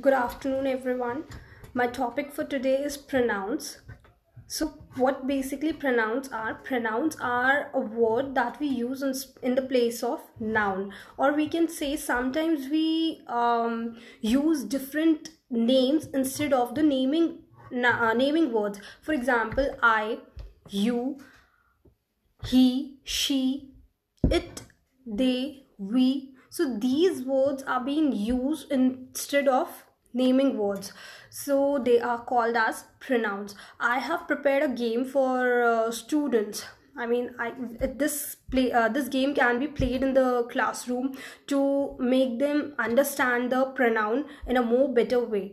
Good afternoon, everyone. My topic for today is pronouns. So, what basically pronouns are? Pronouns are a word that we use in, in the place of noun, or we can say sometimes we um, use different names instead of the naming uh, naming words. For example, I, you, he, she, it, they, we, so these words are being used instead of naming words so they are called as pronouns i have prepared a game for uh, students i mean i this play uh, this game can be played in the classroom to make them understand the pronoun in a more better way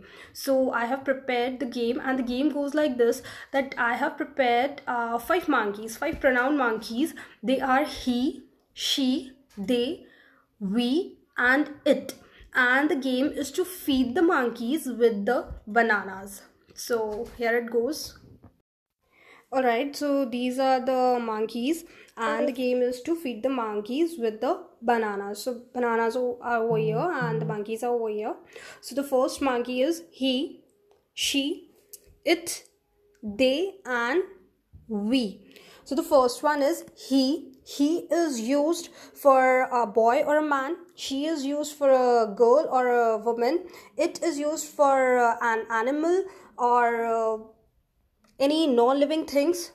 so i have prepared the game and the game goes like this that i have prepared uh, five monkeys five pronoun monkeys they are he she they we and it and the game is to feed the monkeys with the bananas so here it goes all right so these are the monkeys and the game is to feed the monkeys with the bananas so bananas are over here and the monkeys are over here so the first monkey is he she it they and we. So the first one is he. He is used for a boy or a man. She is used for a girl or a woman. It is used for uh, an animal or uh, any non living things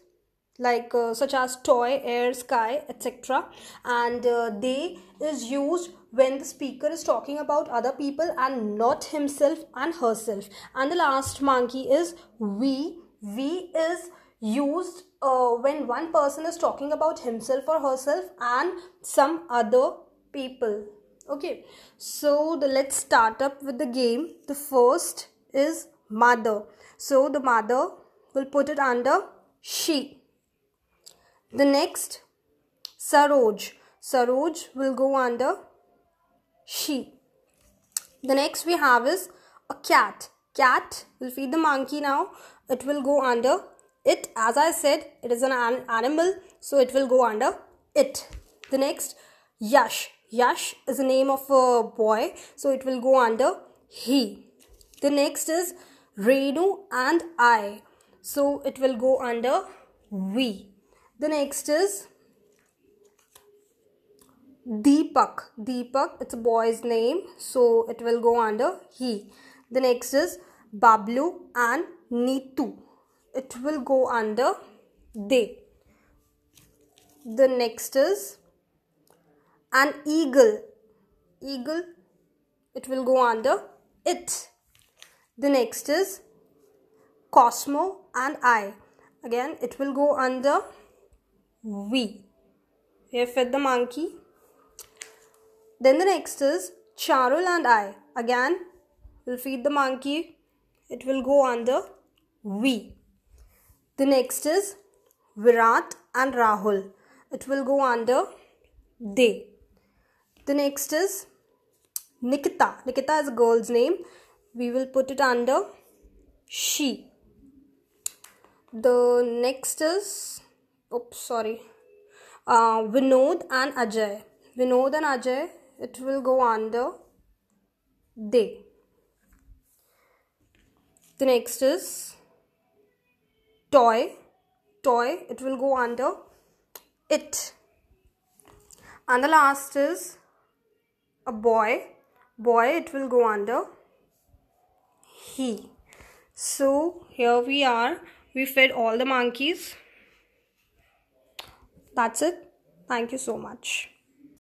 like uh, such as toy air sky etc and uh, they is used when the speaker is talking about other people and not himself and herself and the last monkey is we we is used uh, when one person is talking about himself or herself and some other people okay so the, let's start up with the game the first is mother so the mother will put it under she the next saroj saroj will go under she the next we have is a cat cat will feed the monkey now it will go under it as i said it is an, an animal so it will go under it the next yash yash is the name of a boy so it will go under he the next is renu and i so it will go under we the next is deepak deepak it's a boy's name so it will go under he the next is bablu and nitu it will go under they. The next is an eagle. Eagle, it will go under it. The next is Cosmo and I. Again, it will go under we. We have fed the monkey. Then the next is Charul and I. Again, we'll feed the monkey. It will go under we. The next is Virat and Rahul. It will go under they. The next is Nikita. Nikita is a girl's name. We will put it under she. The next is oops sorry. Uh, Vinod and Ajay. Vinod and Ajay. It will go under they. The next is toy toy it will go under it and the last is a boy boy it will go under he so here we are we fed all the monkeys that's it thank you so much